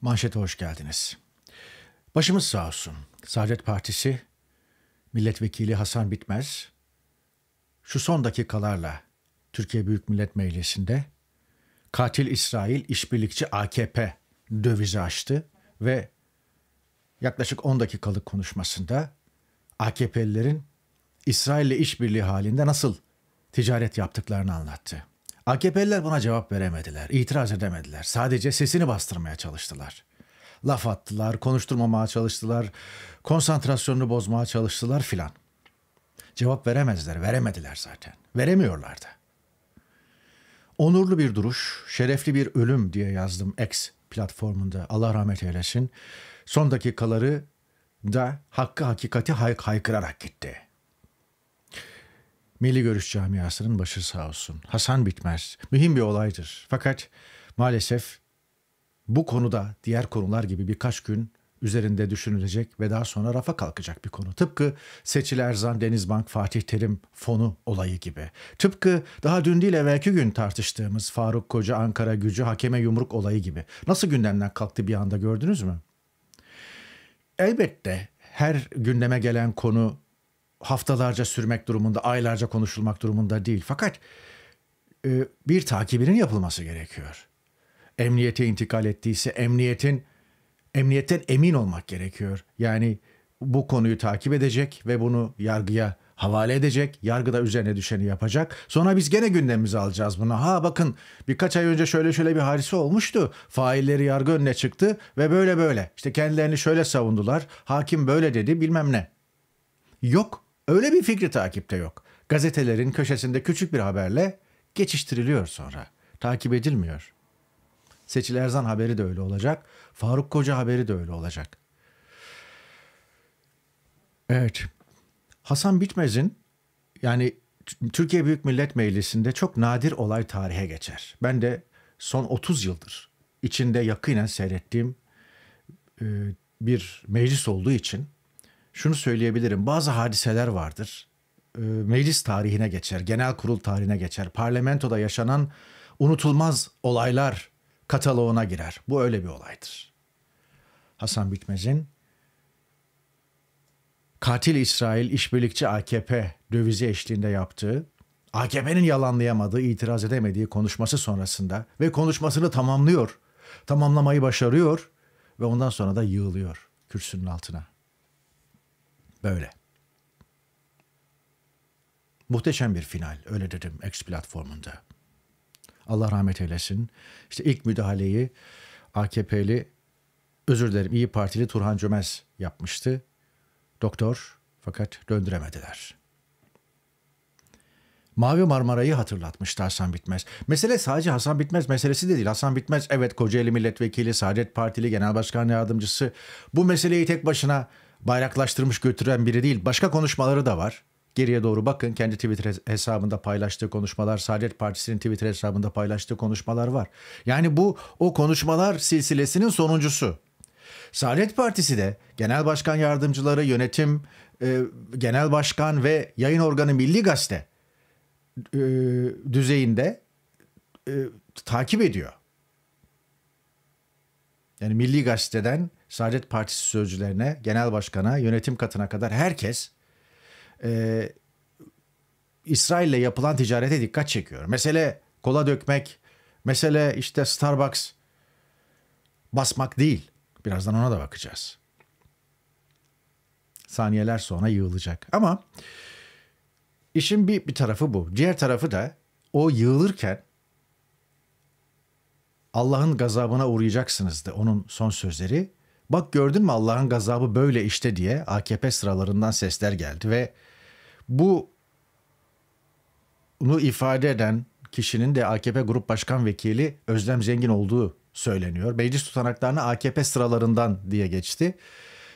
Manşete hoş geldiniz. Başımız sağ olsun. Saadet Partisi, Milletvekili Hasan Bitmez, şu son dakikalarla Türkiye Büyük Millet Meclisi'nde katil İsrail işbirlikçi AKP dövizi açtı ve yaklaşık 10 dakikalık konuşmasında AKP'lilerin İsrail ile işbirliği halinde nasıl ticaret yaptıklarını anlattı. AKP'liler buna cevap veremediler, itiraz edemediler. Sadece sesini bastırmaya çalıştılar. Laf attılar, konuşturmamaya çalıştılar, konsantrasyonunu bozmaya çalıştılar filan. Cevap veremezler, veremediler zaten. Veremiyorlardı. Onurlu bir duruş, şerefli bir ölüm diye yazdım X platformunda. Allah rahmet eylesin. Son dakikaları da hakkı hakikati hayk haykırarak gitti.'' Milli Görüş camiasının başı sağ olsun. Hasan Bitmez. Mühim bir olaydır. Fakat maalesef bu konuda diğer konular gibi birkaç gün üzerinde düşünülecek ve daha sonra rafa kalkacak bir konu. Tıpkı Seçil Erzan Denizbank Fatih Terim fonu olayı gibi. Tıpkı daha dün değil evvelki gün tartıştığımız Faruk Koca Ankara gücü hakeme yumruk olayı gibi. Nasıl gündemden kalktı bir anda gördünüz mü? Elbette her gündeme gelen konu haftalarca sürmek durumunda, aylarca konuşulmak durumunda değil. Fakat e, bir takibinin yapılması gerekiyor. Emniyete intikal ettiyse emniyetin emniyetten emin olmak gerekiyor. Yani bu konuyu takip edecek ve bunu yargıya havale edecek. Yargıda üzerine düşeni yapacak. Sonra biz gene gündemimize alacağız bunu. Ha bakın birkaç ay önce şöyle şöyle bir harisi olmuştu. Failleri yargı önüne çıktı ve böyle böyle. İşte kendilerini şöyle savundular. Hakim böyle dedi bilmem ne. Yok. Öyle bir fikri takipte yok. Gazetelerin köşesinde küçük bir haberle geçiştiriliyor sonra. Takip edilmiyor. Seçil Erzan haberi de öyle olacak. Faruk Koca haberi de öyle olacak. Evet. Hasan Bitmez'in yani Türkiye Büyük Millet Meclisi'nde çok nadir olay tarihe geçer. Ben de son 30 yıldır içinde yakinen seyrettiğim e, bir meclis olduğu için şunu söyleyebilirim. Bazı hadiseler vardır. Ee, meclis tarihine geçer, genel kurul tarihine geçer. Parlamentoda yaşanan unutulmaz olaylar kataloğuna girer. Bu öyle bir olaydır. Hasan Bitmez'in katil İsrail işbirlikçi AKP dövizi eşliğinde yaptığı, AKP'nin yalanlayamadığı, itiraz edemediği konuşması sonrasında ve konuşmasını tamamlıyor. Tamamlamayı başarıyor ve ondan sonra da yığılıyor kürsünün altına. Böyle. Muhteşem bir final. Öyle dedim X platformunda. Allah rahmet eylesin. İşte ilk müdahaleyi AKP'li, özür dilerim İyi Partili Turhan Cömez yapmıştı. Doktor fakat döndüremediler. Mavi Marmara'yı hatırlatmıştı Hasan Bitmez. Mesele sadece Hasan Bitmez meselesi de değil. Hasan Bitmez evet Kocaeli Milletvekili, Saadet Partili Genel Başkan Yardımcısı bu meseleyi tek başına bayraklaştırmış götüren biri değil. Başka konuşmaları da var. Geriye doğru bakın kendi Twitter hesabında paylaştığı konuşmalar, Saadet Partisi'nin Twitter hesabında paylaştığı konuşmalar var. Yani bu o konuşmalar silsilesinin sonuncusu. Saadet Partisi de genel başkan yardımcıları, yönetim, e, genel başkan ve yayın organı Milli Gazete e, düzeyinde e, takip ediyor. Yani Milli Gazete'den Saadet Partisi sözcülerine, genel başkana, yönetim katına kadar herkes e, İsrail'le yapılan ticarete dikkat çekiyor. Mesele kola dökmek, mesele işte Starbucks basmak değil. Birazdan ona da bakacağız. Saniyeler sonra yığılacak. Ama işin bir, bir tarafı bu. Diğer tarafı da o yığılırken Allah'ın gazabına uğrayacaksınız da onun son sözleri. Bak gördün mü Allah'ın gazabı böyle işte diye AKP sıralarından sesler geldi ve bu bunu ifade eden kişinin de AKP Grup Başkan Vekili Özlem Zengin olduğu söyleniyor. Meclis tutanaklarına AKP sıralarından diye geçti.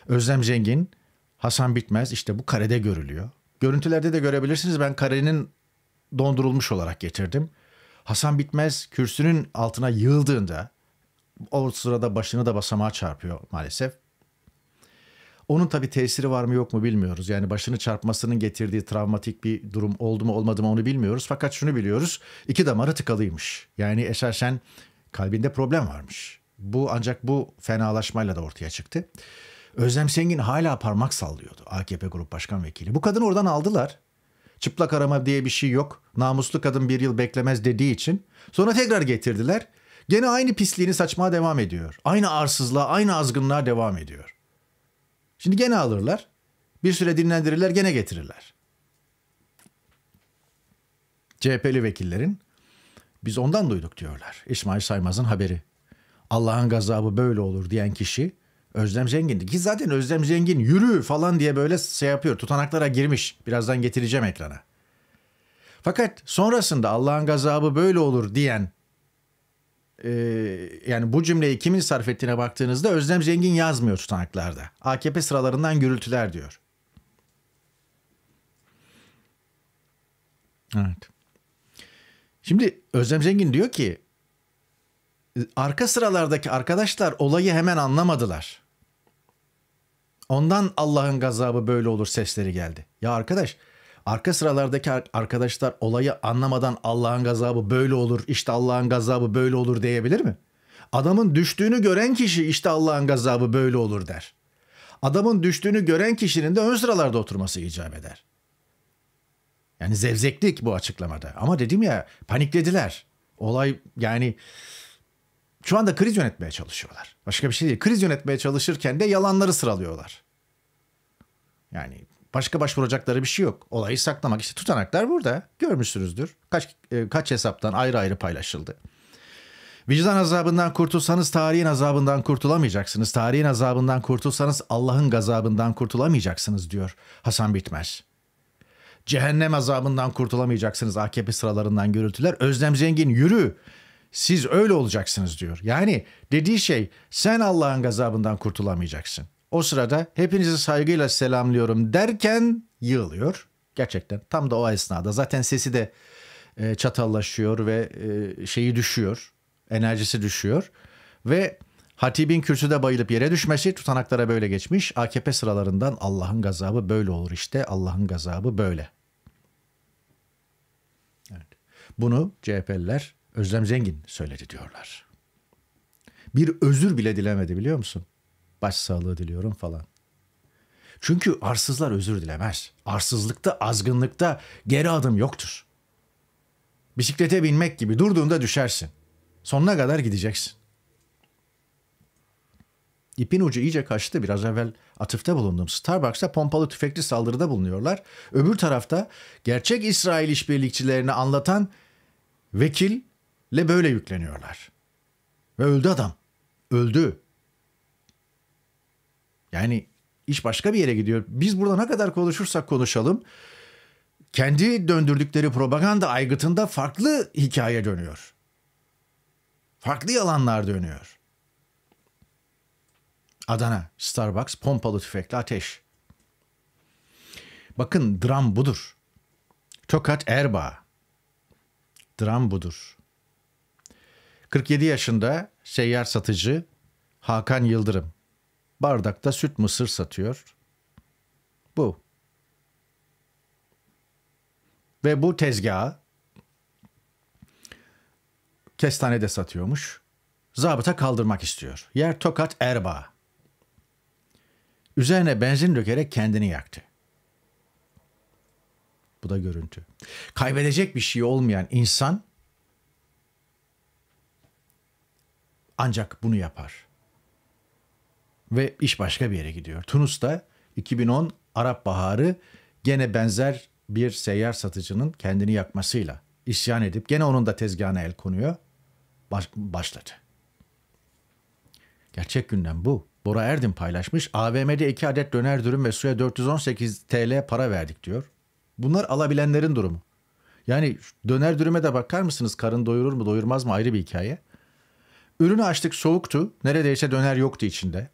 Özlem Zengin, Hasan Bitmez işte bu karede görülüyor. Görüntülerde de görebilirsiniz ben karenin dondurulmuş olarak getirdim. Hasan Bitmez kürsünün altına yığıldığında o sırada başını da basamağa çarpıyor maalesef. Onun tabii tesiri var mı yok mu bilmiyoruz. Yani başını çarpmasının getirdiği travmatik bir durum oldu mu olmadı mı onu bilmiyoruz. Fakat şunu biliyoruz. iki damarı tıkalıymış. Yani esasen kalbinde problem varmış. Bu ancak bu fenalaşmayla da ortaya çıktı. Özlem Sengin hala parmak sallıyordu AKP Grup Başkan Vekili. Bu kadın oradan aldılar. Çıplak arama diye bir şey yok. Namuslu kadın bir yıl beklemez dediği için. Sonra tekrar getirdiler. Gene aynı pisliğini saçmaya devam ediyor. Aynı arsızlığa, aynı azgınlığa devam ediyor. Şimdi gene alırlar. Bir süre dinlendirirler, gene getirirler. CHP'li vekillerin biz ondan duyduk diyorlar. İsmail Saymaz'ın haberi. Allah'ın gazabı böyle olur diyen kişi Özlem Zengin'di. Ki zaten Özlem Zengin yürü falan diye böyle şey yapıyor. Tutanaklara girmiş. Birazdan getireceğim ekrana. Fakat sonrasında Allah'ın gazabı böyle olur diyen e, yani bu cümleyi kimin sarf ettiğine baktığınızda Özlem Zengin yazmıyor tutanaklarda. AKP sıralarından gürültüler diyor. Evet. Şimdi Özlem Zengin diyor ki arka sıralardaki arkadaşlar olayı hemen anlamadılar. Ondan Allah'ın gazabı böyle olur sesleri geldi. Ya arkadaş Arka sıralardaki arkadaşlar olayı anlamadan Allah'ın gazabı böyle olur, işte Allah'ın gazabı böyle olur diyebilir mi? Adamın düştüğünü gören kişi işte Allah'ın gazabı böyle olur der. Adamın düştüğünü gören kişinin de ön sıralarda oturması icap eder. Yani zevzeklik bu açıklamada. Ama dedim ya paniklediler. Olay yani şu anda kriz yönetmeye çalışıyorlar. Başka bir şey değil. Kriz yönetmeye çalışırken de yalanları sıralıyorlar. Yani Başka başvuracakları bir şey yok. Olayı saklamak işte tutanaklar burada. Görmüşsünüzdür. Kaç e, kaç hesaptan ayrı ayrı paylaşıldı. Vicdan azabından kurtulsanız tarihin azabından kurtulamayacaksınız. Tarihin azabından kurtulsanız Allah'ın gazabından kurtulamayacaksınız diyor Hasan Bitmez. Cehennem azabından kurtulamayacaksınız AKP sıralarından gürültüler. Özlem Zengin yürü siz öyle olacaksınız diyor. Yani dediği şey sen Allah'ın gazabından kurtulamayacaksın. O sırada hepinizi saygıyla selamlıyorum derken yığılıyor. Gerçekten tam da o esnada zaten sesi de e, çatallaşıyor ve e, şeyi düşüyor. Enerjisi düşüyor ve Hatibin kürsüde bayılıp yere düşmesi tutanaklara böyle geçmiş. AKP sıralarından Allah'ın gazabı böyle olur işte. Allah'ın gazabı böyle. Evet. Bunu CHP'liler Özlem Zengin söyledi diyorlar. Bir özür bile dilemedi biliyor musun? Başsağlığı diliyorum falan. Çünkü arsızlar özür dilemez. Arsızlıkta, azgınlıkta geri adım yoktur. Bisiklete binmek gibi durduğunda düşersin. Sonuna kadar gideceksin. İpin ucu iyice kaçtı. Biraz evvel atıfta bulundum. Starbucks'ta pompalı tüfekli saldırıda bulunuyorlar. Öbür tarafta gerçek İsrail işbirlikçilerini anlatan vekille böyle yükleniyorlar. Ve öldü adam. Öldü. Yani iş başka bir yere gidiyor. Biz burada ne kadar konuşursak konuşalım kendi döndürdükleri propaganda aygıtında farklı hikaye dönüyor. Farklı yalanlar dönüyor. Adana, Starbucks, pompalı tüfekle ateş. Bakın dram budur. Tokat Erbaa. Dram budur. 47 yaşında seyyar satıcı Hakan Yıldırım bardakta süt mısır satıyor. Bu. Ve bu tezgahı kestanede satıyormuş. Zabıta kaldırmak istiyor. Yer Tokat erba. Üzerine benzin dökerek kendini yaktı. Bu da görüntü. Kaybedecek bir şey olmayan insan ancak bunu yapar ve iş başka bir yere gidiyor. Tunus'ta 2010 Arap Baharı gene benzer bir seyyar satıcının kendini yakmasıyla isyan edip gene onun da tezgahına el konuyor. Baş, başladı. Gerçek günden bu. Bora Erdin paylaşmış. AVM'de iki adet döner dürüm ve suya 418 TL para verdik diyor. Bunlar alabilenlerin durumu. Yani döner dürüme de bakar mısınız? Karın doyurur mu doyurmaz mı ayrı bir hikaye. Ürünü açtık soğuktu. Neredeyse döner yoktu içinde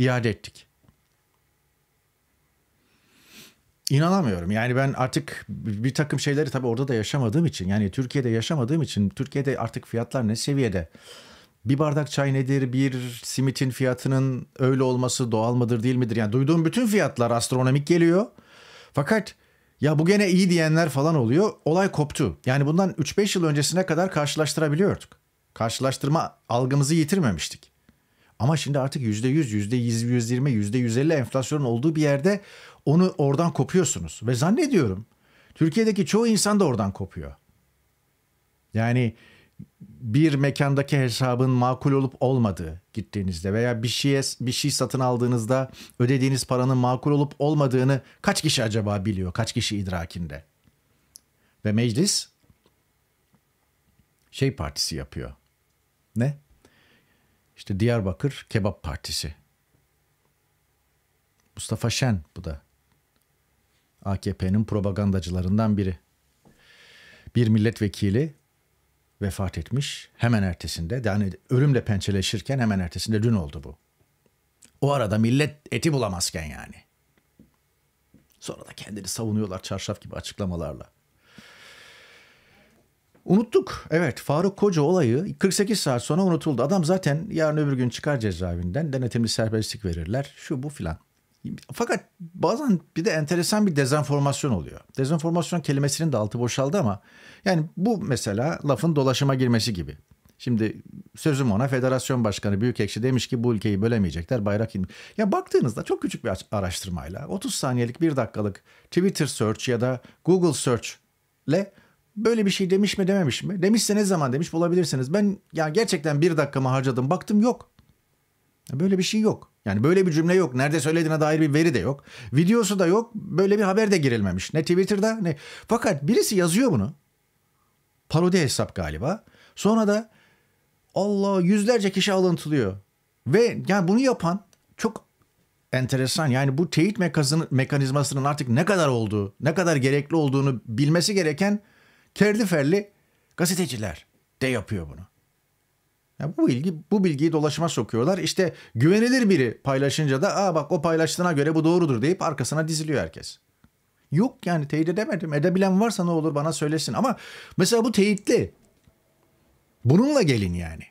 iade ettik. İnanamıyorum. Yani ben artık bir takım şeyleri tabii orada da yaşamadığım için yani Türkiye'de yaşamadığım için Türkiye'de artık fiyatlar ne seviyede? Bir bardak çay nedir? Bir simitin fiyatının öyle olması doğal mıdır değil midir? Yani duyduğum bütün fiyatlar astronomik geliyor. Fakat ya bu gene iyi diyenler falan oluyor. Olay koptu. Yani bundan 3-5 yıl öncesine kadar karşılaştırabiliyorduk. Karşılaştırma algımızı yitirmemiştik. Ama şimdi artık %100, %120, %150 enflasyonun olduğu bir yerde onu oradan kopuyorsunuz. Ve zannediyorum Türkiye'deki çoğu insan da oradan kopuyor. Yani bir mekandaki hesabın makul olup olmadığı gittiğinizde veya bir şeye bir şey satın aldığınızda ödediğiniz paranın makul olup olmadığını kaç kişi acaba biliyor? Kaç kişi idrakinde? Ve meclis şey partisi yapıyor. Ne? İşte Diyarbakır Kebap Partisi. Mustafa Şen bu da. AKP'nin propagandacılarından biri. Bir milletvekili vefat etmiş. Hemen ertesinde yani ölümle pençeleşirken hemen ertesinde dün oldu bu. O arada millet eti bulamazken yani. Sonra da kendini savunuyorlar çarşaf gibi açıklamalarla. Unuttuk. Evet Faruk Koca olayı 48 saat sonra unutuldu. Adam zaten yarın öbür gün çıkar cezaevinden. Denetimli serbestlik verirler. Şu bu filan. Fakat bazen bir de enteresan bir dezenformasyon oluyor. Dezenformasyon kelimesinin de altı boşaldı ama yani bu mesela lafın dolaşıma girmesi gibi. Şimdi sözüm ona federasyon başkanı Büyük Büyükekşi demiş ki bu ülkeyi bölemeyecekler bayrak inmiş. Ya baktığınızda çok küçük bir araştırmayla 30 saniyelik bir dakikalık Twitter search ya da Google search ile böyle bir şey demiş mi dememiş mi? Demişse ne zaman demiş bulabilirsiniz. Ben yani gerçekten bir dakikamı harcadım baktım yok. Böyle bir şey yok. Yani böyle bir cümle yok. Nerede söylediğine dair bir veri de yok. Videosu da yok. Böyle bir haber de girilmemiş. Ne Twitter'da ne. Fakat birisi yazıyor bunu. Parodi hesap galiba. Sonra da Allah yüzlerce kişi alıntılıyor. Ve yani bunu yapan çok enteresan. Yani bu teyit mekanizmasının artık ne kadar olduğu, ne kadar gerekli olduğunu bilmesi gereken Kerli ferli gazeteciler de yapıyor bunu. Ya bu bilgi bu bilgiyi dolaşıma sokuyorlar. İşte güvenilir biri paylaşınca da aa bak o paylaştığına göre bu doğrudur deyip arkasına diziliyor herkes. Yok yani teyit edemedim. Edebilen varsa ne olur bana söylesin. Ama mesela bu teyitli. Bununla gelin yani.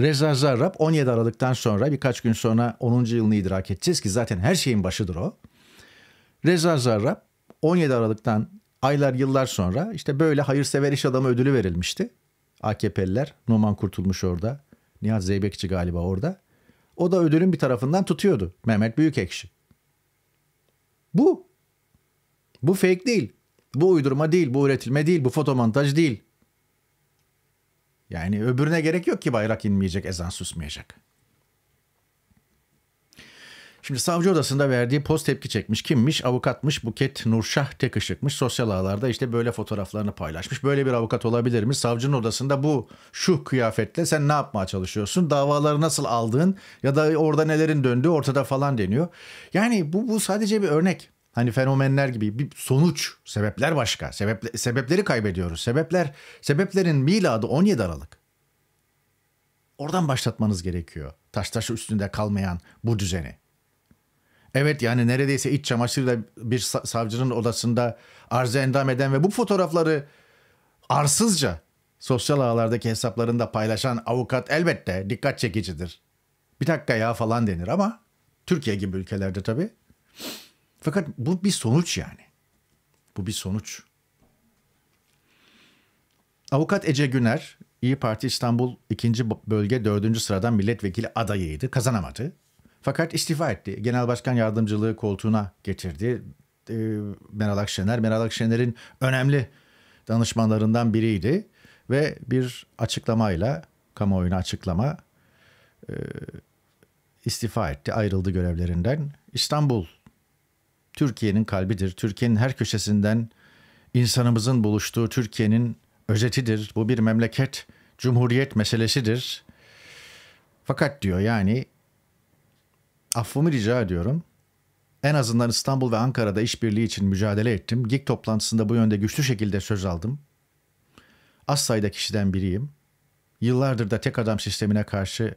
Reza Zarrab 17 Aralık'tan sonra birkaç gün sonra 10. yılını idrak edeceğiz ki zaten her şeyin başıdır o. Reza Zarrab 17 Aralık'tan aylar yıllar sonra işte böyle hayırsever iş adamı ödülü verilmişti. AKP'liler, Numan Kurtulmuş orada, Nihat Zeybekçi galiba orada. O da ödülün bir tarafından tutuyordu Mehmet Büyükekşi. Bu. Bu fake değil. Bu uydurma değil, bu üretilme değil, bu fotomontaj değil. Yani öbürüne gerek yok ki bayrak inmeyecek, ezan susmayacak. Şimdi savcı odasında verdiği poz tepki çekmiş. Kimmiş? Avukatmış. Buket Nurşah Tekışık'mış. Sosyal ağlarda işte böyle fotoğraflarını paylaşmış. Böyle bir avukat olabilir mi? Savcının odasında bu şu kıyafetle sen ne yapmaya çalışıyorsun? Davaları nasıl aldın? ya da orada nelerin döndüğü ortada falan deniyor. Yani bu, bu sadece bir örnek. Hani fenomenler gibi bir sonuç, sebepler başka. Sebeple, sebepleri kaybediyoruz. Sebepler, sebeplerin miladı 17 Aralık. Oradan başlatmanız gerekiyor. Taş taş üstünde kalmayan bu düzeni. Evet yani neredeyse iç çamaşırıyla bir savcının odasında arz endam eden ve bu fotoğrafları arsızca sosyal ağlardaki hesaplarında paylaşan avukat elbette dikkat çekicidir. Bir dakika ya falan denir ama Türkiye gibi ülkelerde tabii. Fakat bu bir sonuç yani. Bu bir sonuç. Avukat Ece Güner, İyi Parti İstanbul 2. Bölge 4. sıradan milletvekili adayıydı. Kazanamadı. Fakat istifa etti. Genel Başkan Yardımcılığı koltuğuna getirdi. E, Meral Akşener, Meral Akşener'in önemli danışmanlarından biriydi. Ve bir açıklamayla, kamuoyuna açıklama e, istifa etti, ayrıldı görevlerinden. İstanbul, Türkiye'nin kalbidir. Türkiye'nin her köşesinden insanımızın buluştuğu Türkiye'nin özetidir. Bu bir memleket, cumhuriyet meselesidir. Fakat diyor yani affımı rica ediyorum. En azından İstanbul ve Ankara'da işbirliği için mücadele ettim. GİK toplantısında bu yönde güçlü şekilde söz aldım. Az sayıda kişiden biriyim. Yıllardır da tek adam sistemine karşı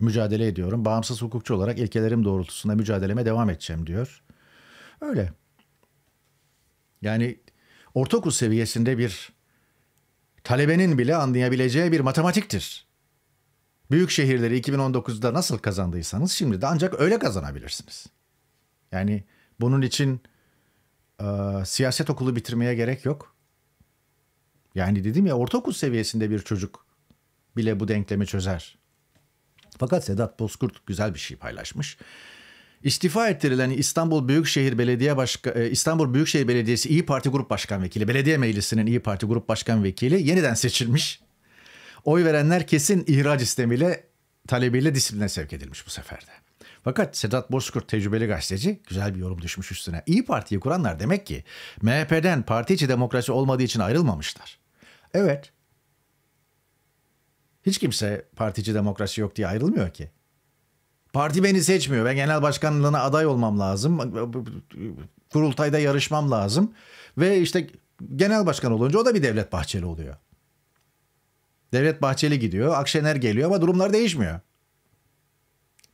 mücadele ediyorum. Bağımsız hukukçu olarak ilkelerim doğrultusunda mücadeleme devam edeceğim diyor. Öyle. Yani ortaokul seviyesinde bir talebenin bile anlayabileceği bir matematiktir. Büyük şehirleri 2019'da nasıl kazandıysanız şimdi de ancak öyle kazanabilirsiniz. Yani bunun için e, siyaset okulu bitirmeye gerek yok. Yani dedim ya ortaokul seviyesinde bir çocuk bile bu denklemi çözer. Fakat Sedat Bozkurt güzel bir şey paylaşmış. İstifa ettirilen İstanbul Büyükşehir Belediye Başka İstanbul Büyükşehir Belediyesi İyi Parti Grup Başkan Vekili, Belediye Meclisi'nin İyi Parti Grup Başkan Vekili yeniden seçilmiş. Oy verenler kesin ihraç istemiyle talebiyle disipline sevk edilmiş bu seferde. Fakat Sedat Bozkurt tecrübeli gazeteci güzel bir yorum düşmüş üstüne. İyi Parti'yi kuranlar demek ki MHP'den parti içi demokrasi olmadığı için ayrılmamışlar. Evet. Hiç kimse partici demokrasi yok diye ayrılmıyor ki. Parti beni seçmiyor. Ben genel başkanlığına aday olmam lazım. Kurultayda yarışmam lazım. Ve işte genel başkan olunca o da bir devlet bahçeli oluyor. Devlet Bahçeli gidiyor, Akşener geliyor ama durumlar değişmiyor.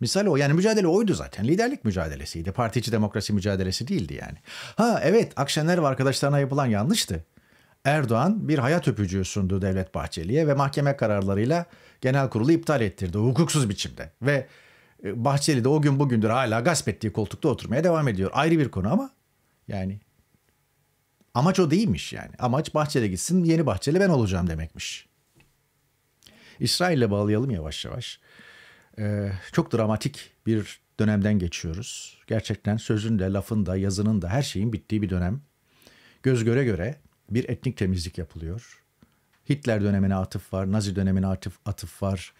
Misal o yani mücadele oydu zaten. Liderlik mücadelesiydi. Partici demokrasi mücadelesi değildi yani. Ha evet Akşener ve arkadaşlarına yapılan yanlıştı. Erdoğan bir hayat öpücüğü sundu Devlet Bahçeli'ye ve mahkeme kararlarıyla genel kurulu iptal ettirdi hukuksuz biçimde. Ve e, Bahçeli de o gün bugündür hala gasp ettiği koltukta oturmaya devam ediyor. Ayrı bir konu ama yani amaç o değilmiş yani. Amaç Bahçeli gitsin yeni Bahçeli ben olacağım demekmiş. İsrail'le bağlayalım yavaş yavaş. Ee, çok dramatik bir dönemden geçiyoruz. Gerçekten sözün de, lafın da, yazının da her şeyin bittiği bir dönem. Göz göre göre bir etnik temizlik yapılıyor. Hitler dönemine atıf var, Nazi dönemine atıf, atıf var.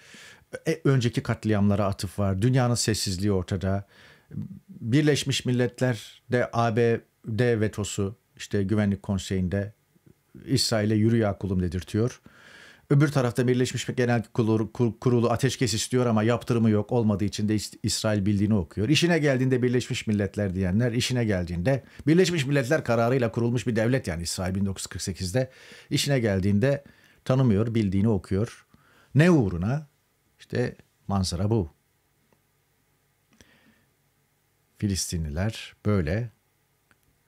E, önceki katliamlara atıf var. Dünyanın sessizliği ortada. Birleşmiş Milletler de ABD vetosu işte Güvenlik Konseyi'nde İsrail'e yürü ya kulum dedirtiyor. Öbür tarafta Birleşmiş Genel Kurulu ateşkes istiyor ama yaptırımı yok olmadığı için de İsrail bildiğini okuyor. İşine geldiğinde Birleşmiş Milletler diyenler işine geldiğinde Birleşmiş Milletler kararıyla kurulmuş bir devlet yani İsrail 1948'de işine geldiğinde tanımıyor bildiğini okuyor. Ne uğruna? işte manzara bu. Filistinliler böyle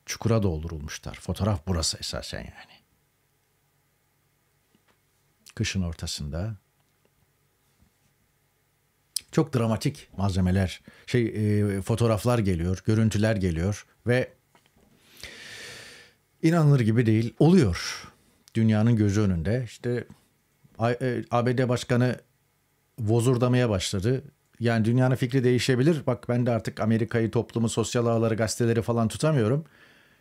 çukura doldurulmuşlar. Fotoğraf burası esasen yani kışın ortasında. Çok dramatik malzemeler, şey e, fotoğraflar geliyor, görüntüler geliyor ve inanılır gibi değil oluyor. Dünyanın gözü önünde İşte ABD e, Başkanı vozurdamaya başladı. Yani dünyanın fikri değişebilir. Bak ben de artık Amerika'yı, toplumu, sosyal ağları, gazeteleri falan tutamıyorum.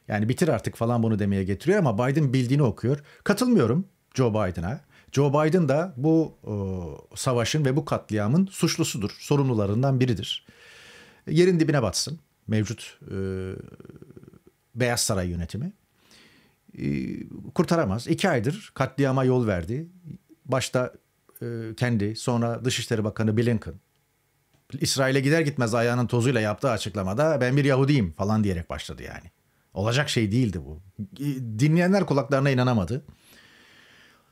Yani bitir artık falan bunu demeye getiriyor ama Biden bildiğini okuyor. Katılmıyorum Joe Biden'a. Joe Biden da bu e, savaşın ve bu katliamın suçlusudur, sorumlularından biridir. Yerin dibine batsın mevcut e, Beyaz Saray yönetimi. E, kurtaramaz. İki aydır katliama yol verdi. Başta e, kendi, sonra Dışişleri Bakanı Blinken. İsrail'e gider gitmez ayağının tozuyla yaptığı açıklamada ben bir Yahudiyim falan diyerek başladı yani. Olacak şey değildi bu. E, dinleyenler kulaklarına inanamadı.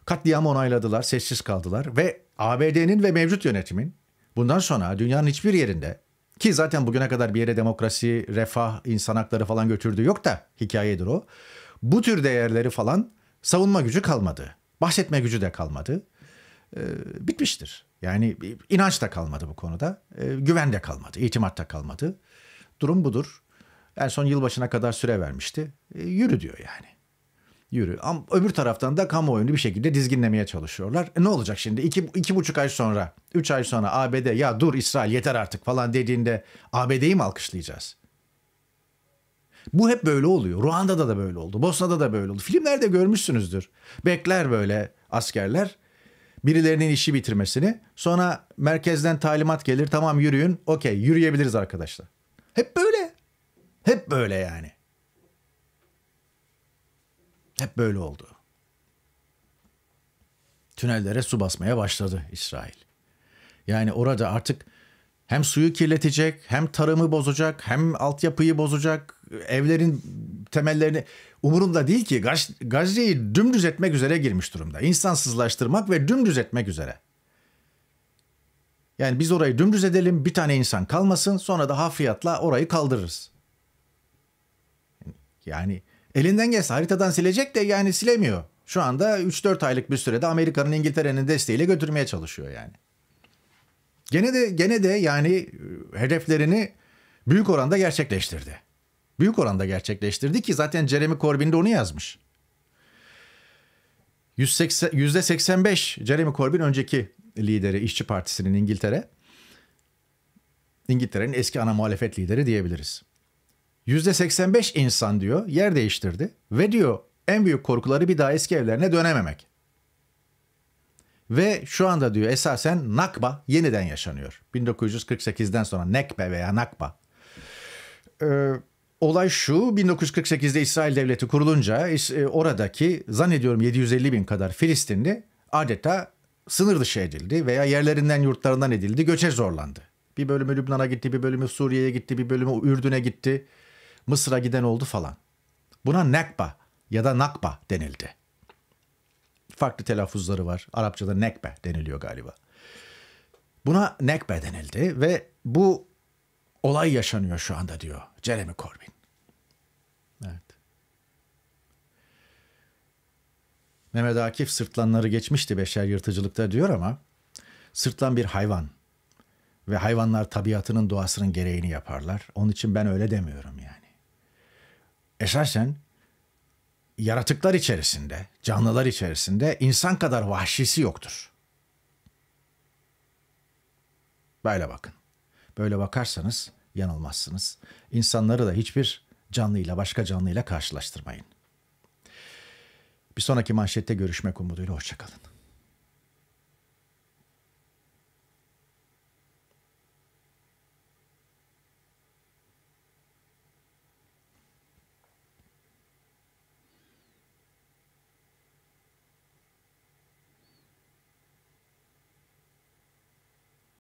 Katliamı onayladılar, sessiz kaldılar ve ABD'nin ve mevcut yönetimin bundan sonra dünyanın hiçbir yerinde ki zaten bugüne kadar bir yere demokrasi, refah, insan hakları falan götürdüğü yok da hikayedir o. Bu tür değerleri falan savunma gücü kalmadı. Bahsetme gücü de kalmadı. Ee, bitmiştir. Yani inanç da kalmadı bu konuda. Ee, güven de kalmadı, itimat da kalmadı. Durum budur. En son yılbaşına kadar süre vermişti. Ee, yürü diyor yani. Yürü. Ama öbür taraftan da kamuoyunu bir şekilde dizginlemeye çalışıyorlar. E ne olacak şimdi? İki, iki buçuk ay sonra, üç ay sonra ABD ya dur İsrail yeter artık falan dediğinde ABD'yi mi alkışlayacağız? Bu hep böyle oluyor. Ruanda'da da böyle oldu. Bosna'da da böyle oldu. Filmlerde görmüşsünüzdür. Bekler böyle askerler birilerinin işi bitirmesini. Sonra merkezden talimat gelir. Tamam yürüyün. Okey yürüyebiliriz arkadaşlar. Hep böyle. Hep böyle yani. Hep böyle oldu. Tünellere su basmaya başladı İsrail. Yani orada artık hem suyu kirletecek, hem tarımı bozacak, hem altyapıyı bozacak, evlerin temellerini umurunda değil ki Gaz, Gazze'yi dümdüz etmek üzere girmiş durumda. İnsansızlaştırmak ve dümdüz etmek üzere. Yani biz orayı dümdüz edelim, bir tane insan kalmasın, sonra da hafriyatla orayı kaldırırız. Yani Elinden gelse haritadan silecek de yani silemiyor. Şu anda 3-4 aylık bir sürede Amerika'nın İngiltere'nin desteğiyle götürmeye çalışıyor yani. Gene de gene de yani e, hedeflerini büyük oranda gerçekleştirdi. Büyük oranda gerçekleştirdi ki zaten Jeremy Corbyn de onu yazmış. %85 Jeremy Corbyn önceki lideri İşçi Partisi'nin İngiltere. İngiltere'nin eski ana muhalefet lideri diyebiliriz. %85 insan diyor yer değiştirdi ve diyor en büyük korkuları bir daha eski evlerine dönememek. Ve şu anda diyor esasen Nakba yeniden yaşanıyor. 1948'den sonra Nekbe veya Nakba. Ee, olay şu 1948'de İsrail Devleti kurulunca e, oradaki zannediyorum 750 bin kadar Filistinli adeta sınır dışı edildi veya yerlerinden yurtlarından edildi göçe zorlandı. Bir bölümü Lübnan'a gitti, bir bölümü Suriye'ye gitti, bir bölümü Ürdün'e gitti. Mısır'a giden oldu falan. Buna nekba ya da nakba denildi. Farklı telaffuzları var. Arapçada nekbe deniliyor galiba. Buna nekbe denildi ve bu olay yaşanıyor şu anda diyor Jeremy Corbyn. Evet. Mehmet Akif sırtlanları geçmişti beşer yırtıcılıkta diyor ama sırtlan bir hayvan ve hayvanlar tabiatının doğasının gereğini yaparlar. Onun için ben öyle demiyorum yani esasen yaratıklar içerisinde, canlılar içerisinde insan kadar vahşisi yoktur. Böyle bakın. Böyle bakarsanız yanılmazsınız. İnsanları da hiçbir canlıyla başka canlıyla karşılaştırmayın. Bir sonraki manşette görüşmek umuduyla hoşçakalın.